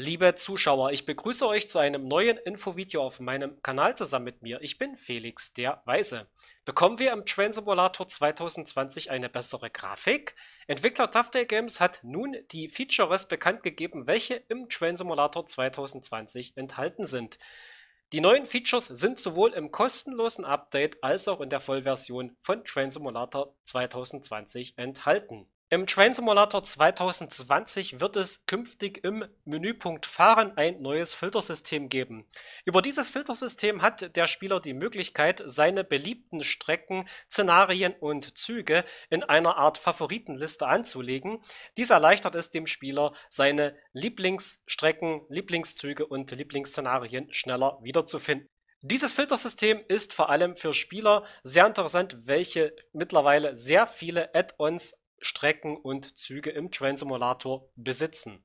Liebe Zuschauer, ich begrüße euch zu einem neuen Infovideo auf meinem Kanal zusammen mit mir. Ich bin Felix der Weise. Bekommen wir im Train Simulator 2020 eine bessere Grafik? Entwickler Tuftail Games hat nun die Features bekannt gegeben, welche im Train Simulator 2020 enthalten sind. Die neuen Features sind sowohl im kostenlosen Update als auch in der Vollversion von Train Simulator 2020 enthalten. Im Train Simulator 2020 wird es künftig im Menüpunkt Fahren ein neues Filtersystem geben. Über dieses Filtersystem hat der Spieler die Möglichkeit, seine beliebten Strecken, Szenarien und Züge in einer Art Favoritenliste anzulegen. Dies erleichtert es dem Spieler, seine Lieblingsstrecken, Lieblingszüge und Lieblingsszenarien schneller wiederzufinden. Dieses Filtersystem ist vor allem für Spieler sehr interessant, welche mittlerweile sehr viele Add-ons Strecken und Züge im Train Simulator besitzen.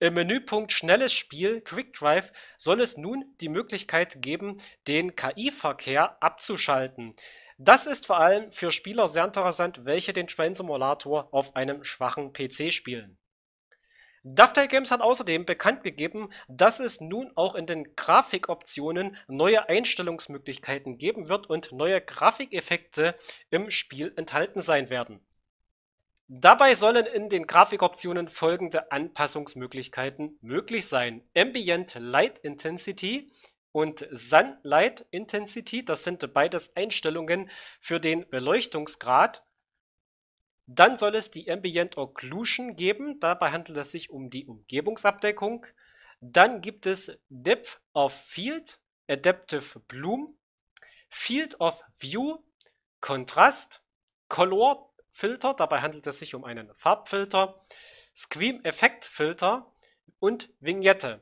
Im Menüpunkt Schnelles Spiel Quick Drive soll es nun die Möglichkeit geben, den KI-Verkehr abzuschalten. Das ist vor allem für Spieler sehr interessant, welche den Train Simulator auf einem schwachen PC spielen. Dovetail Games hat außerdem bekannt gegeben, dass es nun auch in den Grafikoptionen neue Einstellungsmöglichkeiten geben wird und neue Grafikeffekte im Spiel enthalten sein werden. Dabei sollen in den Grafikoptionen folgende Anpassungsmöglichkeiten möglich sein. Ambient Light Intensity und Sunlight Intensity, das sind beides Einstellungen für den Beleuchtungsgrad. Dann soll es die Ambient Occlusion geben, dabei handelt es sich um die Umgebungsabdeckung. Dann gibt es Depth of Field, Adaptive Bloom, Field of View, Kontrast, Color, Filter, dabei handelt es sich um einen Farbfilter, Scream-Effekt-Filter und Vignette.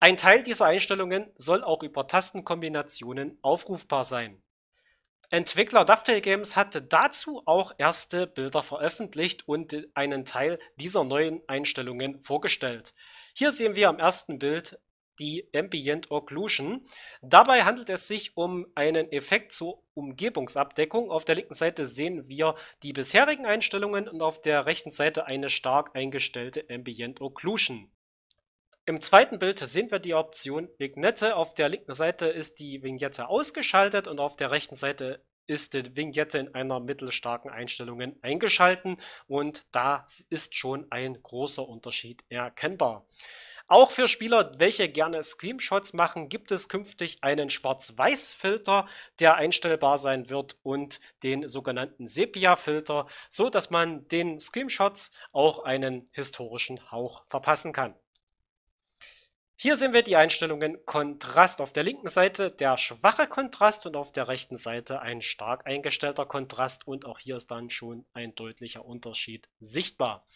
Ein Teil dieser Einstellungen soll auch über Tastenkombinationen aufrufbar sein. Entwickler Dovetail Games hatte dazu auch erste Bilder veröffentlicht und einen Teil dieser neuen Einstellungen vorgestellt. Hier sehen wir am ersten Bild die Ambient Occlusion. Dabei handelt es sich um einen Effekt zur Umgebungsabdeckung. Auf der linken Seite sehen wir die bisherigen Einstellungen und auf der rechten Seite eine stark eingestellte Ambient Occlusion. Im zweiten Bild sehen wir die Option Vignette. Auf der linken Seite ist die Vignette ausgeschaltet und auf der rechten Seite ist die Vignette in einer mittelstarken Einstellung eingeschalten und da ist schon ein großer Unterschied erkennbar. Auch für Spieler, welche gerne Screenshots machen, gibt es künftig einen Schwarz-Weiß-Filter, der einstellbar sein wird und den sogenannten Sepia-Filter, so dass man den Screenshots auch einen historischen Hauch verpassen kann. Hier sehen wir die Einstellungen Kontrast. Auf der linken Seite der schwache Kontrast und auf der rechten Seite ein stark eingestellter Kontrast und auch hier ist dann schon ein deutlicher Unterschied sichtbar.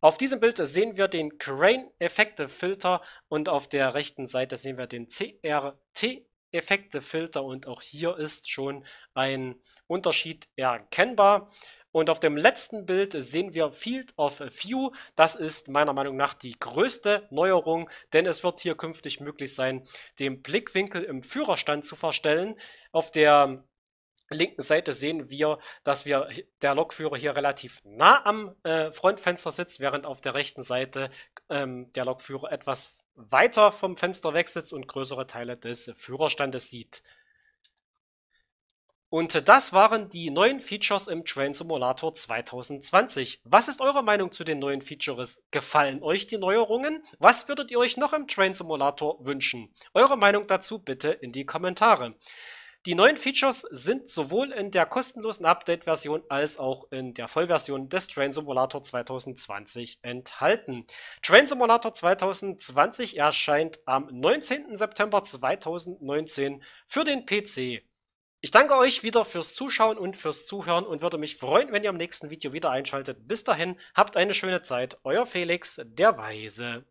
Auf diesem Bild sehen wir den Crane Effekte Filter und auf der rechten Seite sehen wir den CRT Effekte Filter und auch hier ist schon ein Unterschied erkennbar. Und auf dem letzten Bild sehen wir Field of View. Das ist meiner Meinung nach die größte Neuerung, denn es wird hier künftig möglich sein, den Blickwinkel im Führerstand zu verstellen. Auf der linken Seite sehen wir, dass wir der Lokführer hier relativ nah am äh, Frontfenster sitzt, während auf der rechten Seite ähm, der Lokführer etwas weiter vom Fenster weg sitzt und größere Teile des Führerstandes sieht. Und das waren die neuen Features im Train Simulator 2020. Was ist eure Meinung zu den neuen Features? Gefallen euch die Neuerungen? Was würdet ihr euch noch im Train Simulator wünschen? Eure Meinung dazu bitte in die Kommentare. Die neuen Features sind sowohl in der kostenlosen Update-Version als auch in der Vollversion des Train Simulator 2020 enthalten. Train Simulator 2020 erscheint am 19. September 2019 für den PC. Ich danke euch wieder fürs Zuschauen und fürs Zuhören und würde mich freuen, wenn ihr im nächsten Video wieder einschaltet. Bis dahin, habt eine schöne Zeit. Euer Felix, der Weise.